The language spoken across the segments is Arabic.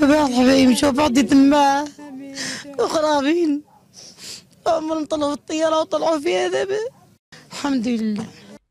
بعض حبايبي نشوف بعضي تما وخرابين عمر طلعوا في الطياره وطلعوا فيها هذا الحمد لله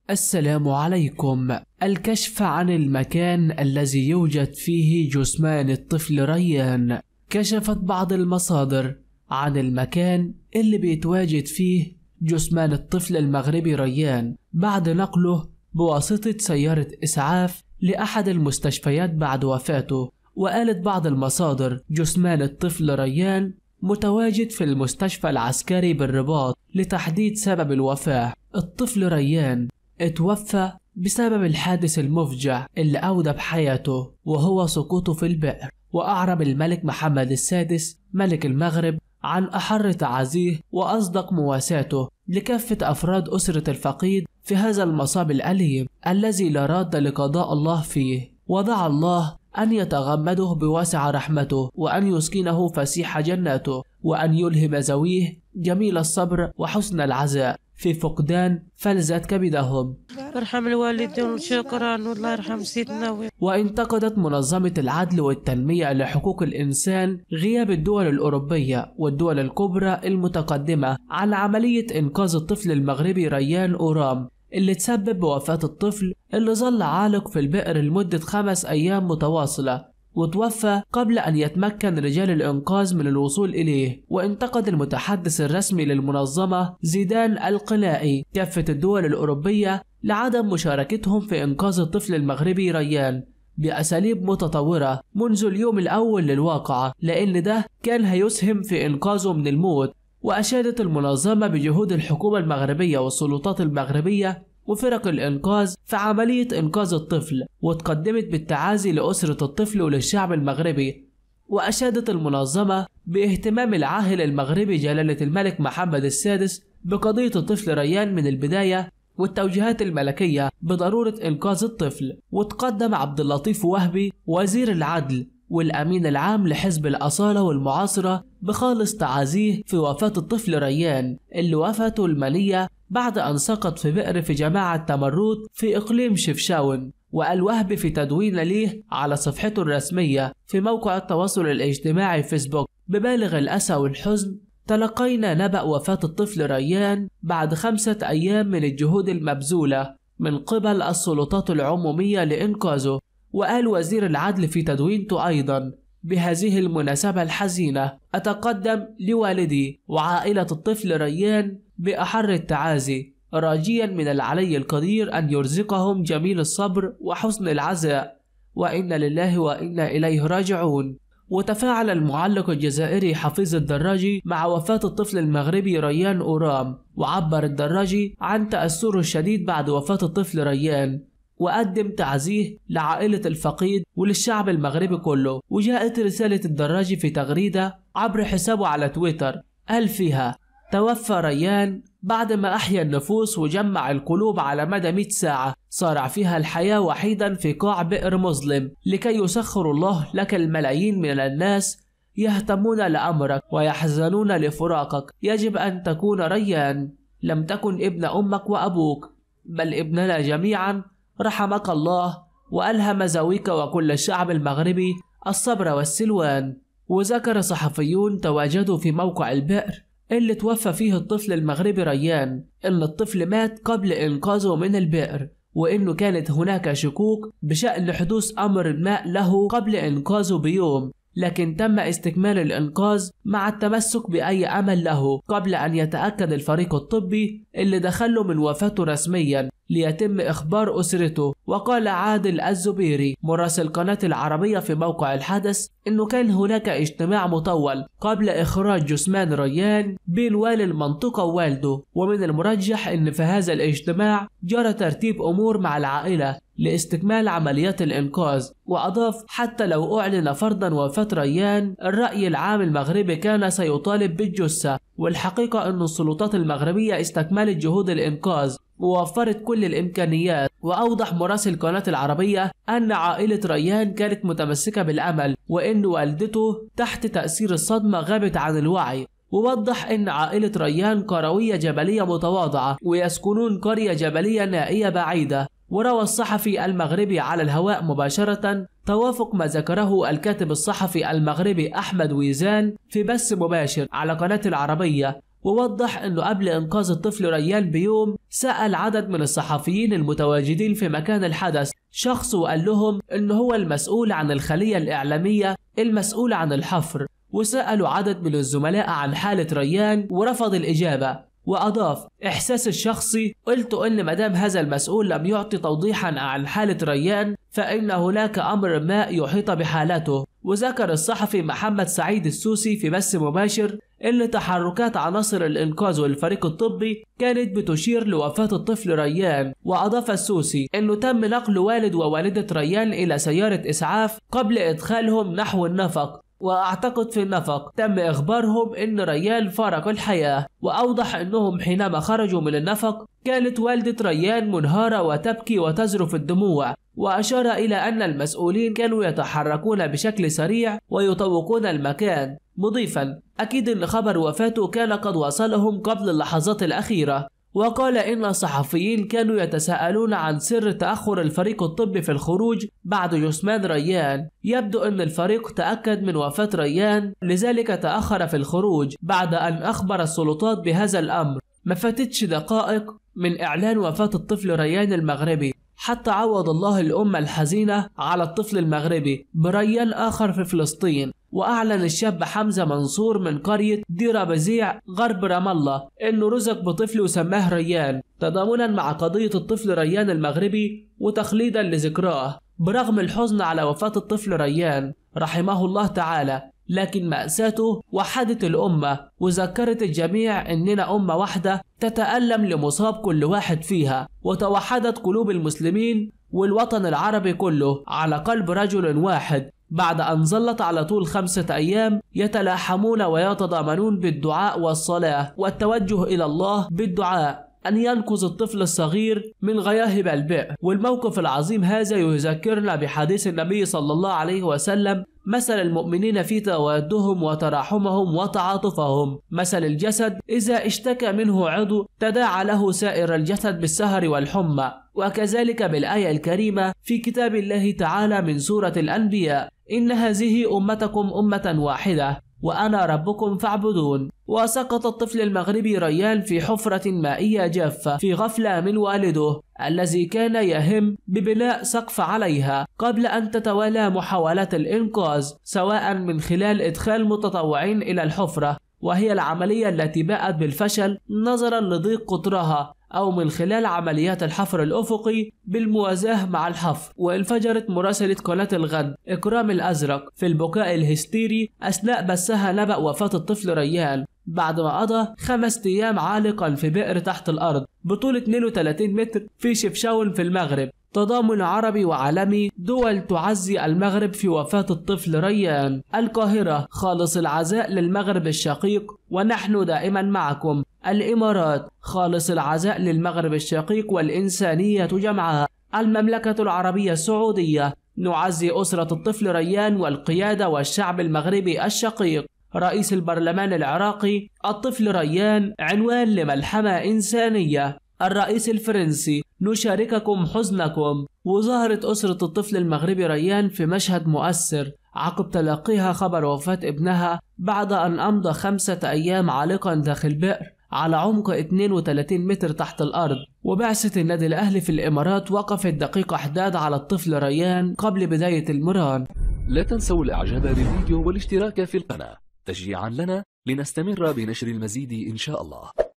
السلام عليكم الكشف عن المكان الذي يوجد فيه جثمان الطفل ريان كشفت بعض المصادر عن المكان اللي بيتواجد فيه جثمان الطفل المغربي ريان بعد نقله بواسطة سيارة إسعاف لأحد المستشفيات بعد وفاته وقالت بعض المصادر جثمان الطفل ريان متواجد في المستشفى العسكري بالرباط لتحديد سبب الوفاة الطفل ريان اتوفى بسبب الحادث المفجع اللي أودى بحياته وهو سقوطه في البئر وأعرب الملك محمد السادس ملك المغرب عن أحر تعازيه وأصدق مواساته لكافة أفراد أسرة الفقيد في هذا المصاب الأليم الذي لا راد لقضاء الله فيه ودعا الله أن يتغمده بواسع رحمته وأن يسكنه فسيح جناته وأن يلهم زويه جميل الصبر وحسن العزاء في فقدان فلذة كبدهم ارحم الوالدين شكرا والله يرحم سيدنا وانتقدت منظمة العدل والتنمية لحقوق الإنسان غياب الدول الأوروبية والدول الكبرى المتقدمة عن عملية إنقاذ الطفل المغربي ريان أورام اللي تسبب بوفاة الطفل اللي ظل عالق في البئر لمدة خمس أيام متواصلة وتوفى قبل أن يتمكن رجال الإنقاذ من الوصول إليه وانتقد المتحدث الرسمي للمنظمة زيدان القلائي كافة الدول الأوروبية لعدم مشاركتهم في إنقاذ الطفل المغربي ريان بأساليب متطورة منذ اليوم الأول للواقعة لأن ده كان هيسهم في إنقاذه من الموت وأشادت المنظمة بجهود الحكومة المغربية والسلطات المغربية وفرق الإنقاذ في عملية إنقاذ الطفل وتقدمت بالتعازي لأسرة الطفل وللشعب المغربي وأشادت المنظمة باهتمام العاهل المغربي جلالة الملك محمد السادس بقضية الطفل ريان من البداية والتوجيهات الملكية بضرورة إنقاذ الطفل وتقدم عبد اللطيف وهبي وزير العدل والأمين العام لحزب الأصالة والمعاصرة بخالص تعازيه في وفاة الطفل ريان اللي وفاته المالية بعد أن سقط في بئر في جماعة تمرد في إقليم شفشاون وقال وهبي في تدوين ليه على صفحته الرسمية في موقع التواصل الاجتماعي فيسبوك ببالغ الأسى والحزن تلقينا نبأ وفاة الطفل ريان بعد خمسة أيام من الجهود المبذولة من قبل السلطات العمومية لإنقاذه وقال وزير العدل في تدوينته أيضا بهذه المناسبة الحزينة أتقدم لوالدي وعائلة الطفل ريان بأحر التعازي راجيا من العلي القدير أن يرزقهم جميل الصبر وحسن العزاء وإنا لله وإنا إليه راجعون وتفاعل المعلق الجزائري حفيظ الدراجي مع وفاة الطفل المغربي ريان أورام وعبر الدراجي عن تأثره الشديد بعد وفاة الطفل ريان وقدم تعزيه لعائلة الفقيد وللشعب المغربي كله وجاءت رسالة الدراجي في تغريدة عبر حسابه على تويتر قال فيها توفى ريان بعد ما أحيا النفوس وجمع القلوب على مدى 100 ساعة صارع فيها الحياة وحيدا في قاع بئر مظلم لكي يسخر الله لك الملايين من الناس يهتمون لأمرك ويحزنون لفراقك يجب أن تكون ريان لم تكن ابن أمك وأبوك بل ابننا جميعا رحمك الله وألهم ذويك وكل الشعب المغربي الصبر والسلوان وذكر صحفيون تواجدوا في موقع البئر اللي توفى فيه الطفل المغربي ريان إن الطفل مات قبل إنقاذه من البئر وإنه كانت هناك شكوك بشأن حدوث أمر ما له قبل إنقاذه بيوم لكن تم استكمال الإنقاذ مع التمسك بأي أمل له قبل أن يتأكد الفريق الطبي اللي دخله من وفاته رسميا ليتم إخبار أسرته وقال عادل الزبيري مراسل قناة العربية في موقع الحدث أنه كان هناك اجتماع مطول قبل إخراج جثمان ريان بين والي المنطقة ووالده ومن المرجح أن في هذا الاجتماع جرى ترتيب أمور مع العائلة لاستكمال عمليات الإنقاذ وأضاف حتى لو أعلن فرضا وفاة ريان الرأي العام المغربي كان سيطالب بالجثة والحقيقة أن السلطات المغربية استكملت جهود الإنقاذ ووفرت كل الإمكانيات وأوضح مراسل قناة العربية أن عائلة ريان كانت متمسكة بالأمل وإن والدته تحت تأثير الصدمة غابت عن الوعي ووضح أن عائلة ريان قروية جبلية متواضعة ويسكنون قرية جبلية نائية بعيدة وروى الصحفي المغربي على الهواء مباشرة توافق ما ذكره الكاتب الصحفي المغربي أحمد ويزان في بث مباشر على قناة العربية ووضح أنه قبل إنقاذ الطفل ريان بيوم سأل عدد من الصحفيين المتواجدين في مكان الحدث شخص وقال لهم أنه هو المسؤول عن الخلية الإعلامية المسؤول عن الحفر وسألوا عدد من الزملاء عن حالة ريان ورفض الإجابة وأضاف إحساس الشخصي قلت إن مدام هذا المسؤول لم يعطي توضيحا عن حالة ريان فإن هناك أمر ما يحيط بحالته وذكر الصحفي محمد سعيد السوسي في بث مباشر أن تحركات عناصر الإنقاذ والفريق الطبي كانت بتشير لوفاة الطفل ريان وأضاف السوسي أنه تم نقل والد ووالدة ريان إلى سيارة إسعاف قبل إدخالهم نحو النفق وأعتقد في النفق تم إخبارهم أن ريان فارق الحياة وأوضح أنهم حينما خرجوا من النفق كانت والدة ريان منهارة وتبكي وتزرف الدموع وأشار إلى أن المسؤولين كانوا يتحركون بشكل سريع ويطوقون المكان مضيفا أكيد أن خبر وفاته كان قد وصلهم قبل اللحظات الأخيرة وقال إن الصحفيين كانوا يتساءلون عن سر تأخر الفريق الطبي في الخروج بعد جثمان ريان يبدو أن الفريق تأكد من وفاة ريان لذلك تأخر في الخروج بعد أن أخبر السلطات بهذا الأمر ما فاتتش دقائق من إعلان وفاة الطفل ريان المغربي حتى عوض الله الأمة الحزينة على الطفل المغربي بريان آخر في فلسطين وأعلن الشاب حمزة منصور من قرية دير بزيع غرب رام الله إنه رزق بطفل وسماه ريان تضامنا مع قضية الطفل ريان المغربي وتخليدا لذكراه برغم الحزن على وفاة الطفل ريان رحمه الله تعالى لكن مأساته وحدت الأمة وذكرت الجميع إننا أمة واحدة تتألم لمصاب كل واحد فيها وتوحدت قلوب المسلمين والوطن العربي كله على قلب رجل واحد بعد أن ظلت على طول خمسة أيام يتلاحمون ويتضامنون بالدعاء والصلاة والتوجه إلى الله بالدعاء أن ينقذ الطفل الصغير من غياهب البئر والموقف العظيم هذا يذكرنا بحديث النبي صلى الله عليه وسلم مثل المؤمنين في توادهم وتراحمهم وتعاطفهم مثل الجسد إذا اشتكى منه عضو تداعى له سائر الجسد بالسهر والحمى وكذلك بالآية الكريمة في كتاب الله تعالى من سورة الأنبياء إن هذه أمتكم أمة واحدة وأنا ربكم فاعبدون وسقط الطفل المغربي ريان في حفرة مائية جافة في غفلة من والده الذي كان يهم ببناء سقف عليها قبل أن تتوالى محاولات الإنقاذ سواء من خلال إدخال متطوعين إلى الحفرة وهي العملية التي باءت بالفشل نظرا لضيق قطرها أو من خلال عمليات الحفر الأفقي بالموازاة مع الحفر وانفجرت مراسلة قناة الغد إكرام الأزرق في البكاء الهستيري أثناء بثها نبأ وفاة الطفل ريان بعد ما قضى خمس أيام عالقا في بئر تحت الأرض بطول 32 متر في شفشاون في المغرب تضامن عربي وعالمي دول تعزي المغرب في وفاة الطفل ريان القاهرة خالص العزاء للمغرب الشقيق ونحن دائما معكم الإمارات خالص العزاء للمغرب الشقيق والإنسانية جمعاء المملكة العربية السعودية نعزي أسرة الطفل ريان والقيادة والشعب المغربي الشقيق رئيس البرلمان العراقي الطفل ريان عنوان لملحمة إنسانية الرئيس الفرنسي نشارككم حزنكم وظهرت أسرة الطفل المغربي ريان في مشهد مؤثر عقب تلقيها خبر وفاة ابنها بعد أن أمضى خمسة أيام عالقا داخل بئر على عمق 32 متر تحت الأرض وبعثة النادي الأهلي في الإمارات وقفت دقيقة حداد على الطفل ريان قبل بداية المران لا تنسوا الإعجاب بالفيديو والاشتراك في القناة تشجيعا لنا لنستمر بنشر المزيد إن شاء الله